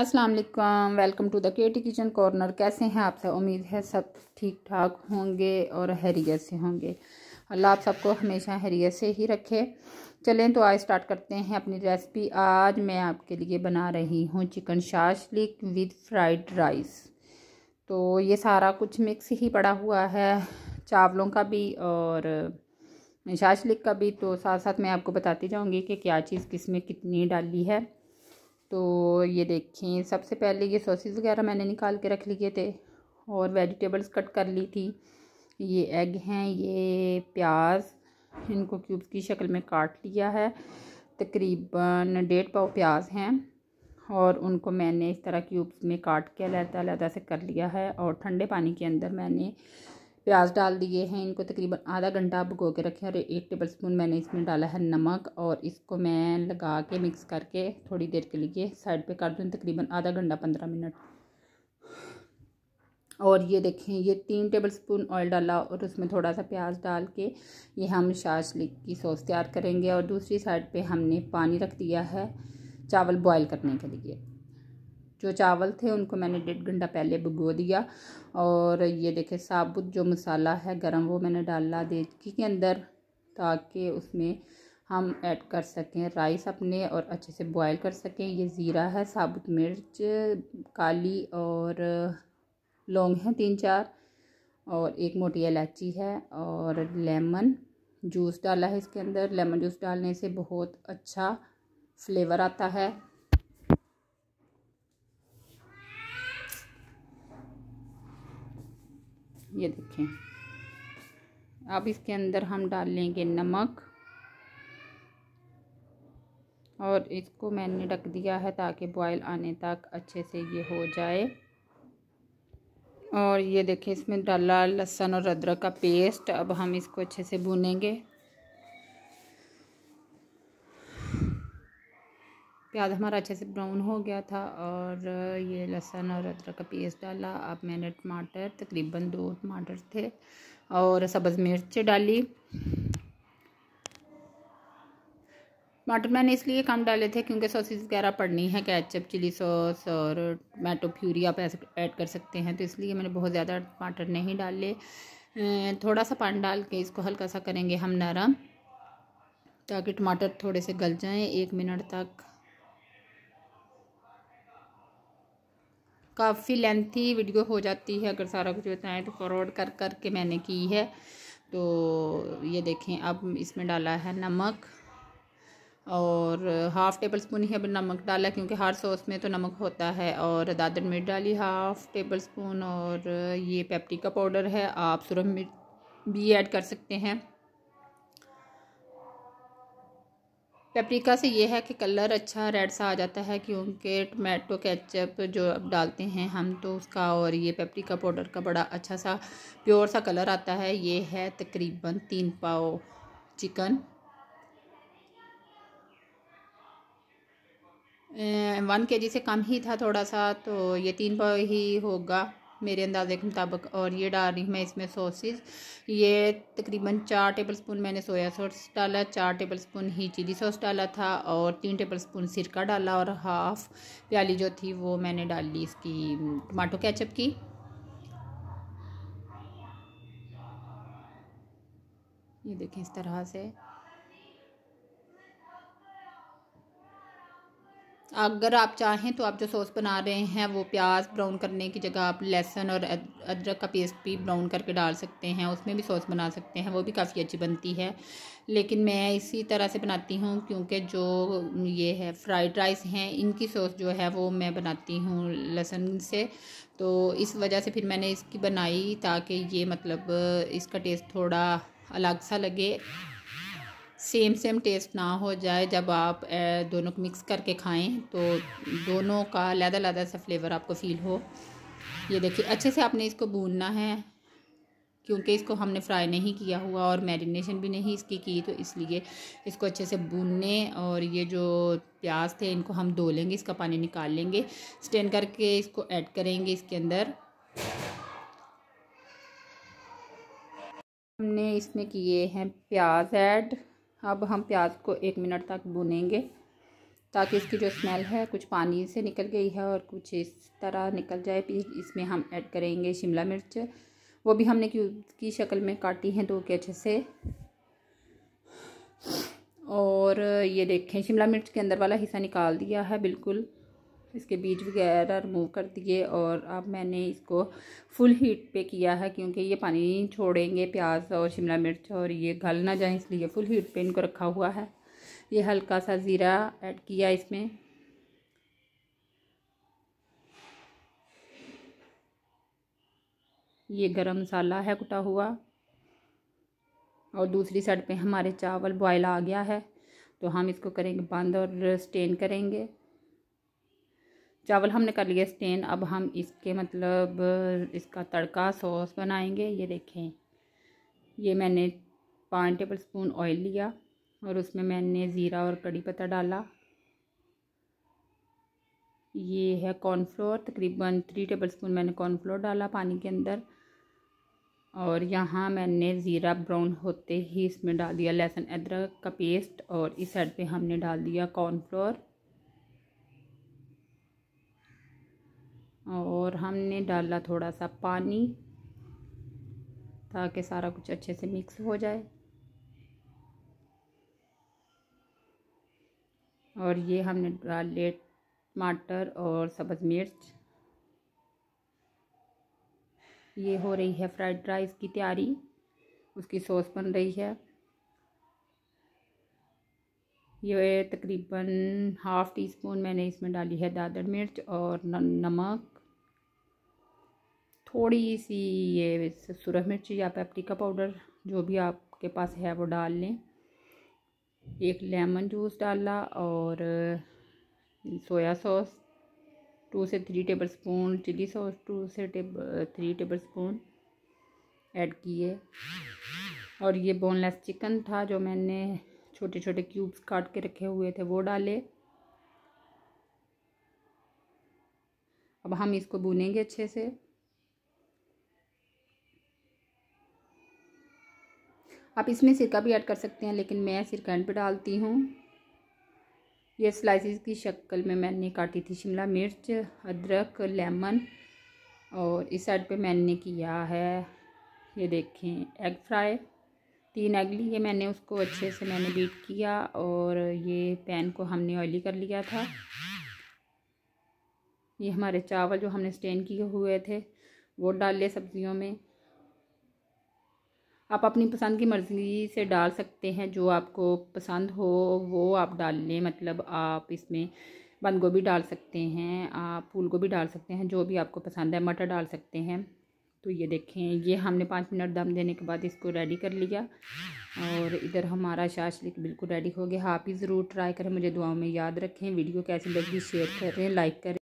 अस्सलाम वालेकुम welcome to the KT kitchen corner कैसे हैं आप सब उम्मीद है सब ठीक ठाक होंगे और हैरियत से होंगे अल्लाह आप सबको हमेशा हैरियत से ही रखे चलें तो आज स्टार्ट करते हैं अपनी रेसिपी आज मैं आपके लिए बना रही हूँ chicken shashlik with fried rice तो ये सारा कुछ मिक्स ही पड़ा हुआ है चावलों का भी और शाशलिक का भी तो साथ साथ मैं आपको बताती जाऊँगी कि क्या चीज़ किस में कितनी डाली है तो ये देखें सबसे पहले ये सॉसेज़ वगैरह मैंने निकाल के रख लिए थे और वेजिटेबल्स कट कर ली थी ये एग हैं ये प्याज इनको क्यूब्स की शक्ल में काट लिया है तकरीबन डेढ़ पाव प्याज हैं और उनको मैंने इस तरह क्यूब्स में काट के अलहदा अलहदा से कर लिया है और ठंडे पानी के अंदर मैंने प्याज डाल दिए हैं इनको तकरीबन आधा घंटा भगो के रखें और एक टेबल स्पून मैंने इसमें डाला है नमक और इसको मैं लगा के मिक्स करके थोड़ी देर के लिए साइड पे कर दूँ तकरीबन आधा घंटा पंद्रह मिनट और ये देखें ये तीन टेबल स्पून ऑयल डाला और उसमें थोड़ा सा प्याज डाल के ये हम शाश की सॉस तैयार करेंगे और दूसरी साइड पर हमने पानी रख दिया है चावल बॉयल करने के लिए जो चावल थे उनको मैंने डेढ़ घंटा पहले भिगो दिया और ये देखे साबुत जो मसाला है गरम वो मैंने डाला देखी के अंदर ताकि उसमें हम ऐड कर सकें राइस अपने और अच्छे से बॉयल कर सकें ये ज़ीरा है साबुत मिर्च काली और लौंग हैं तीन चार और एक मोटी इलायची है और लेमन जूस डाला है इसके अंदर लेमन जूस डालने से बहुत अच्छा फ्लेवर आता है ये देखें अब इसके अंदर हम डाल लेंगे नमक और इसको मैंने ढक दिया है ताकि बॉयल आने तक अच्छे से ये हो जाए और ये देखें इसमें डाला लहसुन और अदरक का पेस्ट अब हम इसको अच्छे से भुनेंगे प्याज हमारा अच्छे से ब्राउन हो गया था और ये लहसुन और अदरक का पेस्ट डाला अब मैंने टमाटर तकरीबन दो टमाटर थे और सब्ज़ मिर्च डाली टमाटर मैंने इसलिए कम डाले थे क्योंकि सॉसेज वगैरह पड़नी है कैचअप चिली सॉस और टमाटो प्यूरी आप ऐसे ऐड कर सकते हैं तो इसलिए मैंने बहुत ज़्यादा टमाटर नहीं डाले थोड़ा सा पानी डाल के इसको हल्का सा करेंगे हम नरम ताकि टमाटर थोड़े से गल जाएं एक मिनट तक काफ़ी लेंथी वीडियो हो जाती है अगर सारा कुछ बताएं तो फॉरवर्ड कर कर के मैंने की है तो ये देखें अब इसमें डाला है नमक और हाफ़ टेबल स्पून ही अब नमक डाला क्योंकि हर सॉस में तो नमक होता है और दादर मिर्च डाली हाफ़ टेबल स्पून और ये पेप्टिका पाउडर है आप सुरम मिर्च भी ऐड कर सकते हैं पेपरिका से ये है कि कलर अच्छा रेड सा आ जाता है क्योंकि टमाटो केचप जो अब डालते हैं हम तो उसका और ये पेपरिका पाउडर का बड़ा अच्छा सा प्योर सा कलर आता है ये है तकरीबन तीन पाव चिकन वन के जी से कम ही था थोड़ा सा तो ये तीन पाव ही होगा मेरे अंदाजे के मुताबिक और ये डाल रही हूँ मैं इसमें सॉसेज ये तकरीबन चार टेबल स्पून मैंने सोया सॉस डाला चार टेबल स्पून ही चिली सॉस डाला था और तीन टेबल स्पून सिरका डाला और हाफ़ प्याली जो थी वो मैंने डाली इसकी टमाटो कैचअप की ये देखें इस तरह से अगर आप चाहें तो आप जो सॉस बना रहे हैं वो प्याज ब्राउन करने की जगह आप लहसुन और अदरक का पेस्ट भी ब्राउन करके डाल सकते हैं उसमें भी सॉस बना सकते हैं वो भी काफ़ी अच्छी बनती है लेकिन मैं इसी तरह से बनाती हूँ क्योंकि जो ये है फ्राइड राइस हैं इनकी सॉस जो है वो मैं बनाती हूँ लहसुन से तो इस वजह से फिर मैंने इसकी बनाई ताकि ये मतलब इसका टेस्ट थोड़ा अलग सा लगे सेम सेम टेस्ट ना हो जाए जब आप दोनों को मिक्स करके खाएं तो दोनों का लहदा लहदा सा फ्लेवर आपको फ़ील हो ये देखिए अच्छे से आपने इसको भूनना है क्योंकि इसको हमने फ्राई नहीं किया हुआ और मैरिनेशन भी नहीं इसकी की तो इसलिए इसको अच्छे से भूनने और ये जो प्याज थे इनको हम धो लेंगे इसका पानी निकाल लेंगे स्टेन करके इसको ऐड करेंगे इसके अंदर हमने इसमें किए हैं प्याज ऐड अब हम प्याज को एक मिनट तक भुनेंगे ताकि इसकी जो स्मेल है कुछ पानी से निकल गई है और कुछ इस तरह निकल जाए फिर इसमें हम ऐड करेंगे शिमला मिर्च वो भी हमने क्यूब की शक्ल में काटी हैं दो के अच्छे से और ये देखें शिमला मिर्च के अंदर वाला हिस्सा निकाल दिया है बिल्कुल इसके बीज वगैरह रिमूव कर दिए और अब मैंने इसको फुल हीट पे किया है क्योंकि ये पानी छोड़ेंगे प्याज और शिमला मिर्च और ये गल ना जाए इसलिए फुल हीट पे इनको रखा हुआ है ये हल्का सा ज़ीरा ऐड किया इसमें ये गरम मसाला है कुटा हुआ और दूसरी साइड पे हमारे चावल बॉयल आ गया है तो हम इसको करेंगे बंद और स्टेन करेंगे चावल हमने कर लिए स्टेन अब हम इसके मतलब इसका तड़का सॉस बनाएंगे ये देखें ये मैंने पाँच टेबल स्पून ऑयल लिया और उसमें मैंने ज़ीरा और कड़ी पत्ता डाला ये है कॉर्नफ्लोर तकरीबन थ्री टेबल स्पून मैंने कॉर्नफ्लोर डाला पानी के अंदर और यहाँ मैंने ज़ीरा ब्राउन होते ही इसमें डाल दिया लहसुन अदरक का पेस्ट और इस साइड पे हमने डाल दिया कॉर्नफ्लोर और हमने डाला थोड़ा सा पानी ताकि सारा कुछ अच्छे से मिक्स हो जाए और ये हमने डाले टमाटर और सब्ज़ मिर्च ये हो रही है फ्राइड राइस की तैयारी उसकी सॉस बन रही है ये तकरीबन हाफ़ टी स्पून मैंने इसमें डाली है दादर मिर्च और नमक थोड़ी सी ये सूरज मिर्ची या पेप्टिका पाउडर जो भी आपके पास है वो डाल लें एक लेमन जूस डाला और सोया सॉस टू से three tablespoon chilli sauce two से tab three tablespoon add किए और ये बोनलेस चिकन था जो मैंने छोटे छोटे क्यूब्स काट के रखे हुए थे वो डाले अब हम इसको भुनेंगे अच्छे से आप इसमें सिरका भी ऐड कर सकते हैं लेकिन मैं सिरका एंड पर डालती हूँ ये स्लाइसिस की शक्ल में मैंने काटी थी शिमला मिर्च अदरक लेमन और इस साइड पे मैंने किया है ये देखें एग फ्राई तीन एग लिए मैंने उसको अच्छे से मैंने बीट किया और ये पैन को हमने ऑयली कर लिया था ये हमारे चावल जो हमने स्टेन किए हुए थे वो डाल लिए सब्ज़ियों में आप अपनी पसंद की मर्ज़ी से डाल सकते हैं जो आपको पसंद हो वो आप डाल लें मतलब आप इसमें बंद गोभी डाल सकते हैं आप फूल गोभी डाल सकते हैं जो भी आपको पसंद है मटर डाल सकते हैं तो ये देखें ये हमने पाँच मिनट दम देने के बाद इसको रेडी कर लिया और इधर हमारा शाशलिक बिल्कुल रेडी हो गया आप ही ज़रूर ट्राई करें मुझे दुआओं में याद रखें वीडियो कैसी लगी शेयर करें लाइक करें